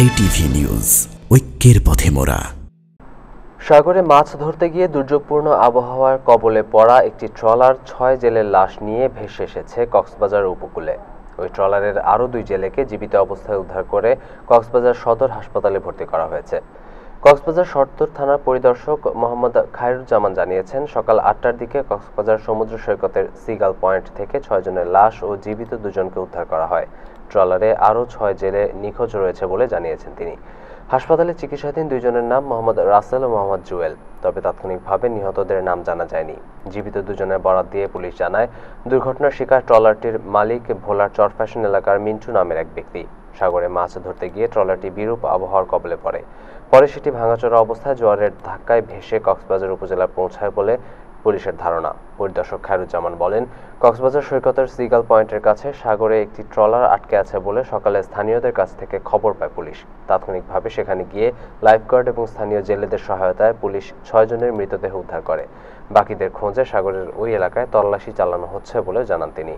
JTV news ঐক্যের পথে মোরা সাগরে মাছ ধরতে গিয়ে দুর্যোগপূর্ণ আবহাওয়ার কবলে পড়া একটি ট্রলার ছয় জেলের লাশ নিয়ে ভেসে এসেছে কক্সবাজার উপকূলে ওই ট্রলারের আরও দুই জেলেকে জীবিত অবস্থায় উদ্ধার করে কক্সবাজার সদর হাসপাতালে ভর্তি করা হয়েছে কক্সবাজার সর্তর থানার পরিদর্শক মোহাম্মদ খায়রুজ্জামান জানিয়েছেন সকাল আটটার দিকে কক্সবাজার সমুদ্র সৈকতের সিগাল পয়েন্ট থেকে ছয়জনের লাশ ও জীবিত দুজনকে উদ্ধার করা হয় ট্রলারে আরও ছয় জেলে নিখোঁজ রয়েছে বলে জানিয়েছেন তিনি হাসপাতালে চিকিৎসাধীন দুজনের নাম মোহাম্মদ রাসেল ও মোহাম্মদ জুয়েল তবে তাৎক্ষণিকভাবে নিহতদের নাম জানা যায়নি জীবিত দুজনের বরাত দিয়ে পুলিশ জানায় দুর্ঘটনার শিকার ট্রলারটির মালিক ভোলার চরফ্যাশন এলাকার মিন্টু নামের এক ব্যক্তি সাগরে মাছ ধরতে গিয়ে ট্রলারটি বিরূপ আবহাওয়ার কবলে পড়ে পরে সেটি ভাঙাচোরা অবস্থায় জোয়ারের ধাক্কায় ভেসে কক্সবাজার উপজেলা পৌঁছায় বলে পুলিশের ধারণা পরিদর্শক খায়রুজ্জামান বলেন কক্সবাজার সৈকতের সিগাল পয়েন্টের কাছে সাগরে একটি ট্রলার আটকে আছে বলে সকালে স্থানীয়দের কাছ থেকে খবর পায় পুলিশ তাৎক্ষণিকভাবে সেখানে গিয়ে লাইফগার্ড এবং স্থানীয় জেলেদের সহায়তায় পুলিশ ছয়জনের মৃতদেহ উদ্ধার করে বাকিদের খোঁজে সাগরের ওই এলাকায় তল্লাশি চালানো হচ্ছে বলে জানান তিনি